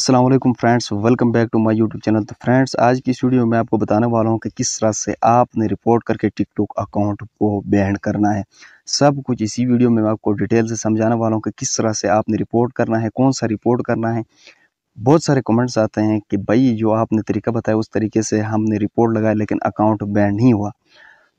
Aslam friends welcome back to my YouTube channel तो friends आज की स्टूडियो वीडियो में आपको बताने वाला हूँ कि किस तरह से आपने रिपोर्ट करके टिकटॉक अकाउंट को बैंड करना है सब कुछ इसी वीडियो में मैं आपको डिटेल से समझाने वाला हूँ कि किस तरह से आपने रिपोर्ट करना है कौन सा रिपोर्ट करना है बहुत सारे कमेंट्स आते हैं कि भाई जो आपने तरीका बताया उस तरीके से हमने रिपोर्ट लगाया लेकिन अकाउंट बैन नहीं हुआ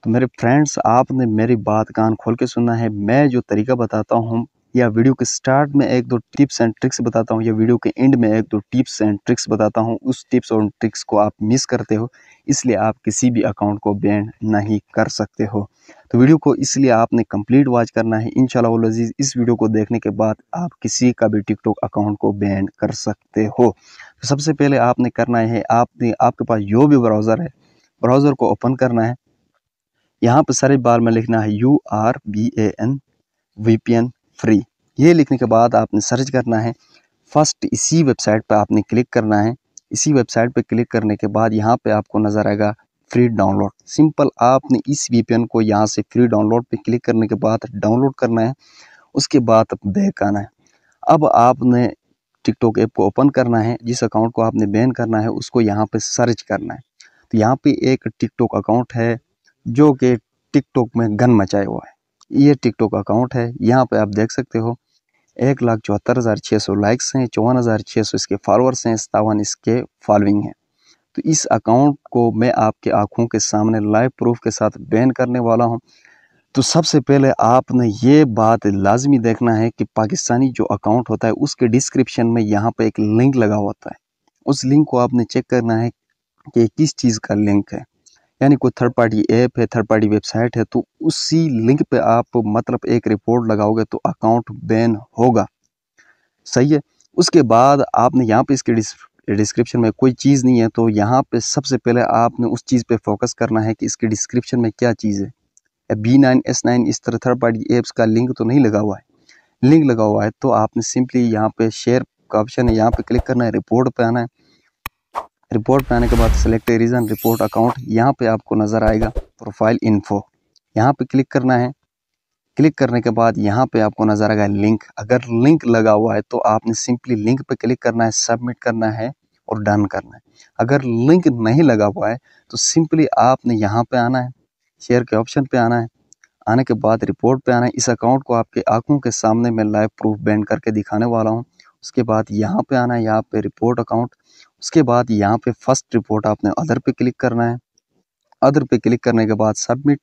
तो मेरे फ्रेंड्स आपने मेरी बात कान खोल के सुना है मैं जो तरीका बताता हूँ या वीडियो के स्टार्ट में एक दो टिप्स एंड ट्रिक्स बताता हूँ या वीडियो के एंड में एक दो टिप्स एंड ट्रिक्स बताता हूँ उस टिप्स और ट्रिक्स को आप मिस करते हो इसलिए आप किसी भी अकाउंट को बैन नहीं कर सकते हो तो वीडियो को इसलिए आपने कंप्लीट वॉच करना है इन लजीज़ इस वीडियो को देखने के बाद आप किसी का भी टिकटॉक अकाउंट को बैन कर सकते हो तो सबसे पहले आपने करना है आपने आपके पास जो भी ब्राउज़र है ब्राउज़र को ओपन करना है यहाँ पर सारे बार में लिखना है U R B A N V P N free ये लिखने के बाद आपने सर्च करना है फर्स्ट इसी वेबसाइट पर आपने क्लिक करना है इसी वेबसाइट पर क्लिक करने के बाद यहाँ पे आपको नज़र आएगा फ्री डाउनलोड सिंपल आपने इस वी को यहाँ से फ्री डाउनलोड पर क्लिक करने के बाद डाउनलोड करना है उसके बाद बैक आना है अब आपने टिकटॉक ऐप को ओपन करना है जिस अकाउंट को आपने बैन करना है उसको यहाँ पे सर्च करना है तो यहाँ पे एक टिकटॉक अकाउंट है जो कि टिकटॉक में गन मचाया हुआ है ये टिकटॉक अकाउंट है यहाँ पे आप देख सकते हो एक लाख चौहत्तर हज़ार छः सौ लाइक्स हैं चौवन हज़ार छः सौ इसके फॉलोअर्स हैं सतावन इसके फॉलोइंग हैं तो इस अकाउंट को मैं आपके आंखों के सामने लाइव प्रूफ के साथ बैन करने वाला हूँ तो सबसे पहले आपने ये बात लाजमी देखना है कि पाकिस्तानी जो अकाउंट होता है उसके डिस्क्रिप्शन में यहाँ पर एक लिंक लगा होता है उस लिंक को आपने चेक करना है कि किस चीज़ का लिंक है यानी कोई थर्ड पार्टी ऐप है थर्ड पार्टी वेबसाइट है तो उसी लिंक पे आप मतलब एक रिपोर्ट लगाओगे तो अकाउंट बैन होगा सही है उसके बाद आपने यहाँ पे इसके डिस्क्रिप्शन में कोई चीज़ नहीं है तो यहाँ पे सबसे पहले आपने उस चीज़ पे फोकस करना है कि इसके डिस्क्रिप्शन में क्या चीज़ है बी नाइन एस नाइन इस तरह थर्ड पार्टी एप्स का लिंक तो नहीं लगा हुआ है लिंक लगा हुआ है तो आपने सिंपली यहाँ पे शेयर का ऑप्शन है यहाँ पे क्लिक करना है रिपोर्ट पे आना है रिपोर्ट पर आने के बाद सेलेक्ट रीज़न रिपोर्ट अकाउंट यहाँ पे आपको नज़र आएगा प्रोफाइल इन्फो यहाँ पे क्लिक करना है क्लिक करने के बाद यहाँ पे आपको नज़र आएगा लिंक अगर लिंक लगा हुआ है तो आपने सिंपली लिंक पे क्लिक करना है सबमिट करना है और डन करना है अगर लिंक नहीं लगा हुआ है तो सिंपली आपने यहाँ पे आना है शेयर के ऑप्शन पे आना है आने के बाद रिपोर्ट पे आना है इस अकाउंट को आपके आंखों के सामने मैं लाइव प्रूफ बैंड करके दिखाने वाला हूँ उसके बाद यहाँ पे आना है यहाँ पे रिपोर्ट अकाउंट उसके बाद यहाँ पे फर्स्ट रिपोर्ट आपने अदर पे क्लिक करना है अदर पे क्लिक करने के बाद सबमिट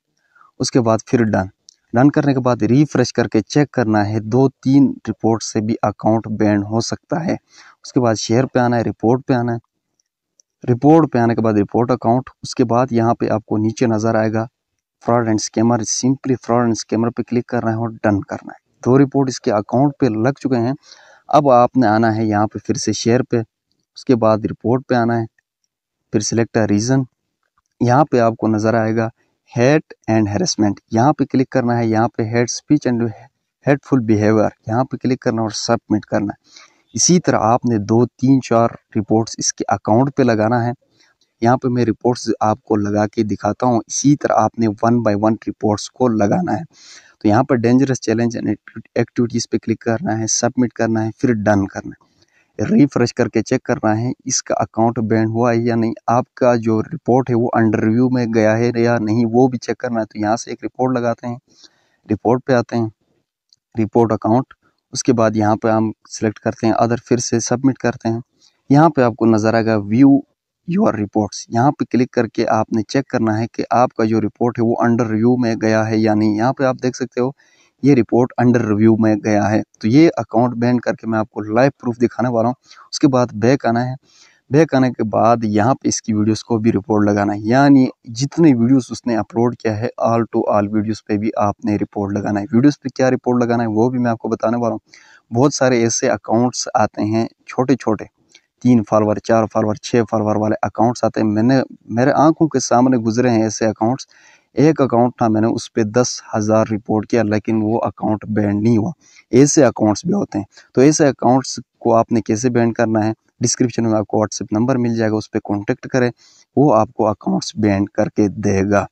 उसके बाद फिर डन डन करने के बाद रिफ्रेश करके चेक करना है दो तीन रिपोर्ट से भी अकाउंट बैंड हो सकता है उसके बाद शेयर पे आना है रिपोर्ट पे आना है रिपोर्ट पे आने के बाद रिपोर्ट अकाउंट उसके बाद यहाँ पे आपको नीचे नज़र आएगा fraud and scammer simply fraud and scammer पे क्लिक करना है और डन करना है दो रिपोर्ट इसके अकाउंट पे लग चुके हैं अब आपने आना है यहाँ पे फिर से शेयर पे उसके बाद रिपोर्ट पे आना है फिर सिलेक्ट अ रीज़न यहाँ पे आपको नज़र आएगा हेट एंड हेरसमेंट यहाँ पे क्लिक करना है यहाँ पे hate speech and hateful behaviour यहाँ पे क्लिक करना और सबमिट करना है इसी तरह आपने दो तीन चार रिपोर्ट्स इसके अकाउंट पे लगाना है यहाँ पे मैं रिपोर्ट्स आपको लगा के दिखाता हूँ इसी तरह आपने वन बाय वन रिपोर्ट्स को लगाना है तो यहाँ पर डेंजरस चैलेंज एंड एक्टिविटीज़ पे क्लिक करना है सबमिट करना है फिर डन करना है रिफ्रेश करके चेक करना है इसका अकाउंट बैन हुआ है या नहीं आपका जो रिपोर्ट है वो अंडर रिव्यू में गया है या नहीं वो भी चेक करना है तो यहाँ से एक रिपोर्ट लगाते हैं रिपोर्ट पे आते हैं रिपोर्ट अकाउंट उसके बाद यहाँ पे हम सिलेक्ट करते हैं अदर फिर से सबमिट करते हैं यहाँ पे आपको नज़र आएगा व्यू योर रिपोर्ट्स यहाँ पे क्लिक करके आपने चेक करना है कि आपका जो रिपोर्ट है वो अंडर रिव्यू में गया है या नहीं यहाँ पे आप देख सकते हो ये रिपोर्ट अंडर रिव्यू में गया है तो ये अकाउंट बैन करके मैं आपको लाइव प्रूफ दिखाने वाला हूँ उसके बाद बैक आना है बैक आने के बाद यहाँ पे इसकी वीडियोस को भी रिपोर्ट लगाना है यानी जितने वीडियोस उसने अपलोड किया है ऑल टू ऑल वीडियोस पे भी आपने रिपोर्ट लगाना है वीडियोस पे क्या रिपोर्ट लगाना है वो भी मैं आपको बताने वाला हूँ बहुत सारे ऐसे अकाउंट्स आते हैं छोटे छोटे तीन फॉलोअर चार फॉलोअर छः फॉलोअर वाले अकाउंट्स आते हैं मैंने मेरे आंखों के सामने गुजरे हैं ऐसे अकाउंट्स एक अकाउंट था मैंने उस पर दस हज़ार रिपोर्ट किया लेकिन वो अकाउंट बैंड नहीं हुआ ऐसे अकाउंट्स भी होते हैं तो ऐसे अकाउंट्स को आपने कैसे बैंड करना है डिस्क्रिप्शन में आपको व्हाट्सएप नंबर मिल जाएगा उस पर कॉन्टेक्ट करें वो आपको अकाउंट्स बैंड करके देगा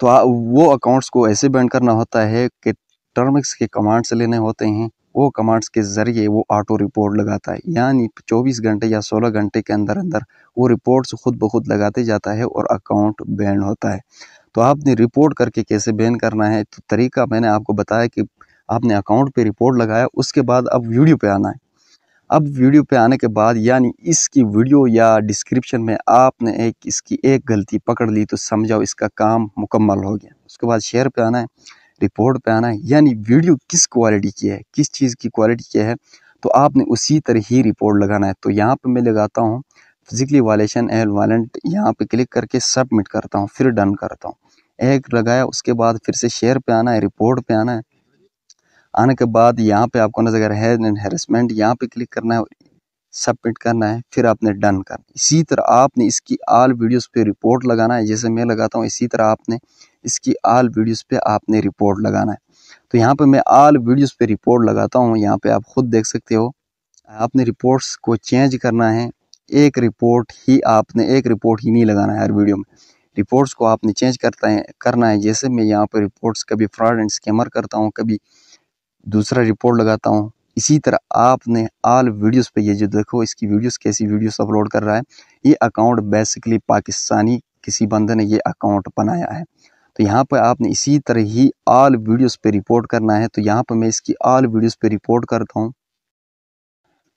तो आ, वो अकाउंट्स को ऐसे बैंड करना होता है कि टर्म्स के कमांड्स लेने होते हैं वो कमांड्स के ज़रिए वो ऑटो रिपोर्ट लगाता है यानी 24 घंटे या 16 घंटे के अंदर अंदर वो रिपोर्ट्स खुद ब खुद लगाते जाता है और अकाउंट बैन होता है तो आपने रिपोर्ट करके कैसे बैन करना है तो तरीका मैंने आपको बताया कि आपने अकाउंट पर रिपोर्ट लगाया उसके बाद अब वीडियो पर आना है अब वीडियो पे आने के बाद यानी इसकी वीडियो या डिस्क्रिप्शन में आपने एक इसकी एक गलती पकड़ ली तो समझाओ इसका काम मुकम्मल हो गया उसके बाद शेयर पे आना है रिपोर्ट पे आना है यानी वीडियो किस क्वालिटी की है किस चीज़ की क्वालिटी की है तो आपने उसी तरह ही रिपोर्ट लगाना है तो यहाँ पर मैं लगाता हूँ फिजिकली वायलेशन एल वायलेंट यहाँ पे क्लिक करके सबमिट करता हूँ फिर डन करता हूँ एक लगाया उसके बाद फिर से शेयर पर आना है रिपोर्ट पर आना है आने के बाद यहाँ पे आपको नजर है एंड हेरसमेंट यहाँ पे क्लिक करना है सबमिट करना है फिर आपने डन करना इसी तरह आपने इसकी आल वीडियोस पे रिपोर्ट लगाना है जैसे मैं लगाता हूँ इसी तरह आपने इसकी आल वीडियोस पे आपने रिपोर्ट लगाना है तो यहाँ पे मैं आल वीडियोस पे रिपोर्ट लगाता हूँ यहाँ पे आप खुद देख सकते हो आपने रिपोर्ट्स को चेंज करना है एक रिपोर्ट ही आपने एक रिपोर्ट ही नहीं लगाना है हर वीडियो में रिपोर्ट्स को आपने चेंज करता है करना है जैसे मैं यहाँ पर रिपोर्ट्स कभी फ्रॉड एंड स्कैमर करता हूँ कभी दूसरा रिपोर्ट लगाता हूँ इसी तरह आपने आल वीडियोस पे ये जो देखो इसकी वीडियोस कैसी वीडियोस अपलोड कर रहा है ये अकाउंट बेसिकली पाकिस्तानी किसी बंदे ने ये अकाउंट बनाया है तो यहाँ पर आपने इसी तरह ही आल वीडियोस पे रिपोर्ट करना है तो यहाँ पर मैं इसकी आल वीडियोस पे रिपोर्ट करता हूँ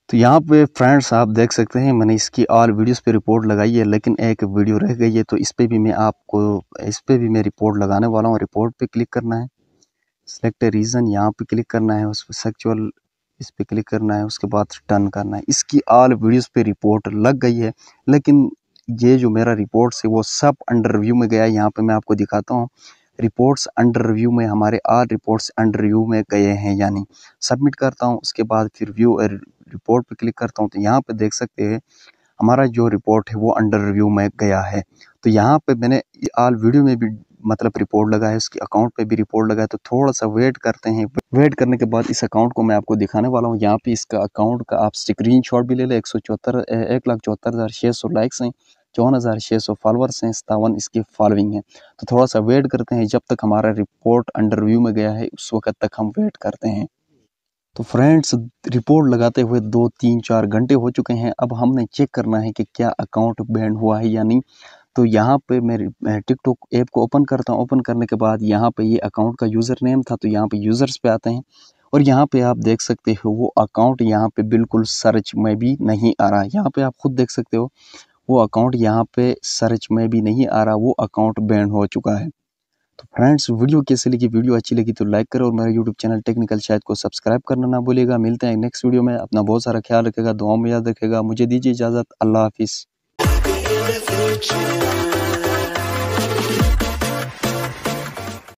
तो यहाँ पे फ्रेंड्स आप देख सकते हैं मैंने इसकी ऑल वीडियोस पे रिपोर्ट लगाई है लेकिन एक वीडियो रह गई है तो इस पर भी मैं आपको इस पर भी मैं रिपोर्ट लगाने वाला हूँ रिपोर्ट पर क्लिक करना है सेलेक्ट रीज़न यहाँ पर क्लिक करना है उस पर सेक्चुअल इस पर क्लिक करना है उसके बाद रिटर्न करना है इसकी ऑल वीडियोज़ पर रिपोर्ट लग गई है लेकिन ये जो मेरा रिपोर्ट है वो सब अंडर रिव्यू में गया यहाँ पे मैं आपको दिखाता हूँ रिपोर्ट्स अंडर रिव्यू में हमारे आर रिपोर्ट्स अंडर रिव्यू में गए हैं यानी सबमिट करता हूँ उसके बाद फिर व्यू रिपोर्ट पे क्लिक करता हूँ तो यहाँ पे देख सकते हैं हमारा जो रिपोर्ट है वो अंडर रिव्यू में गया है तो यहाँ पे मैंने आल वीडियो में भी मतलब रिपोर्ट लगा है उसके अकाउंट पे भी रिपोर्ट लगा है तो थोड़ा सा वेट करते हैं वेट करने के बाद इस अकाउंट को मैं आपको दिखाने वाला हूँ यहाँ पे इसका अकाउंट का आप स्क्रीन भी ले लें एक सौ चौहत्तर एक लाख चौहत्तर हज़ार छः सौ लाइक्स हैं चौवन हज़ार छः सौ फॉलोअर्स हैं सतावन इसके फॉलोइंग है तो थोड़ा सा वेट करते हैं जब तक हमारा रिपोर्ट अंडर व्यू में गया है उस वक्त तक हम वेट करते हैं तो फ्रेंड्स रिपोर्ट लगाते हुए दो तीन चार घंटे हो चुके हैं अब हमने चेक करना है कि क्या अकाउंट बैंड हुआ है या नहीं तो यहाँ पे मैं टिकटॉक ऐप को ओपन करता हूँ ओपन करने के बाद यहाँ पे ये यह अकाउंट का यूज़र नेम था तो यहाँ पे यूज़र्स पे आते हैं और यहाँ पे आप देख सकते हो वो अकाउंट यहाँ पे बिल्कुल सर्च में भी नहीं आ रहा है यहाँ पे आप खुद देख सकते हो वो अकाउंट यहाँ पे सर्च में भी नहीं आ रहा वो अकाउंट बैन हो चुका है तो फ्रेंड्स वीडियो कैसे लगी वीडियो अच्छी लगी तो लाइक करो और मेरा यूट्यूब चैनल टेक्निकल शायद को सब्सक्राइब करना ना भूलेगा मिलते हैं नेक्स्ट वीडियो में अपना बहुत सारा ख्याल रखेगा दुआ में याद रखेगा मुझे दीजिए इजाज़त अल्लाह हाफिज़